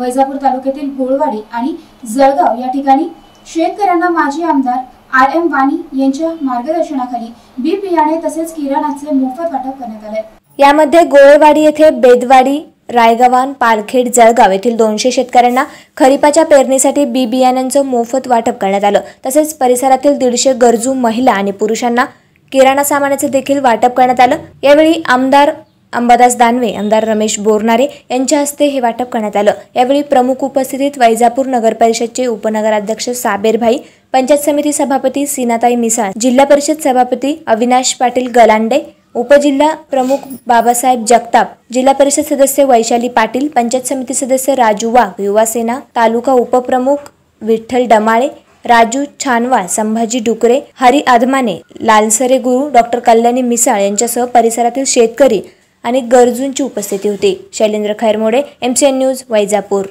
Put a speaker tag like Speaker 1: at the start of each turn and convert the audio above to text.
Speaker 1: वैजापूर तालुक्यातील होळवाडी आणि जळगाव या ठिकाणी शेतकऱ्यांना माजी आमदार आर एम वाणी यांच्या मार्गदर्शनाखाली बी बियाणे तसेच किराणाचे मोफत वाटप करण्यात आले
Speaker 2: यामध्ये गोळेवाडी येथे बेदवाडी रायगवान पालखेड जळगाव येथील दोनशे शेतकऱ्यांना खरीपाच्या पेरणीसाठी बी बियाण्यांचं मोफत वाटप करण्यात आलं तसेच परिसरातील दीडशे गरजू महिला आणि पुरुषांना किराणा सामानाचे देखील वाटप करण्यात आलं यावेळी आमदार अंबादास दानवे आमदार रमेश बोरनारे यांच्या हस्ते हे वाटप करण्यात आलं यावेळी प्रमुख उपस्थितीत वैजापूर नगर परिषदचे उपनगराध्यक्ष साबेरभाई पंचायत समिती सभापती सीनाताई मिसाळ जिल्हा परिषद सभापती अविनाश पाटील गलांडे उपजिल्हा प्रमुख बाबासाहेब जगताप जिल्हा परिषद सदस्य वैशाली पाटील पंचायत समिती सदस्य राजू वाघ युवासेना तालुका उपप्रमुख विठ्ठल डमाळे राजू छानवा संभाजी डुकरे हरी आधमाने लालसरे गुरु डॉक्टर कल्याणी मिसाळ यांच्यासह परिसरातील शेतकरी आणि गरजूंची उपस्थिती होती Shailendra Khairmode M C N news Vaijapur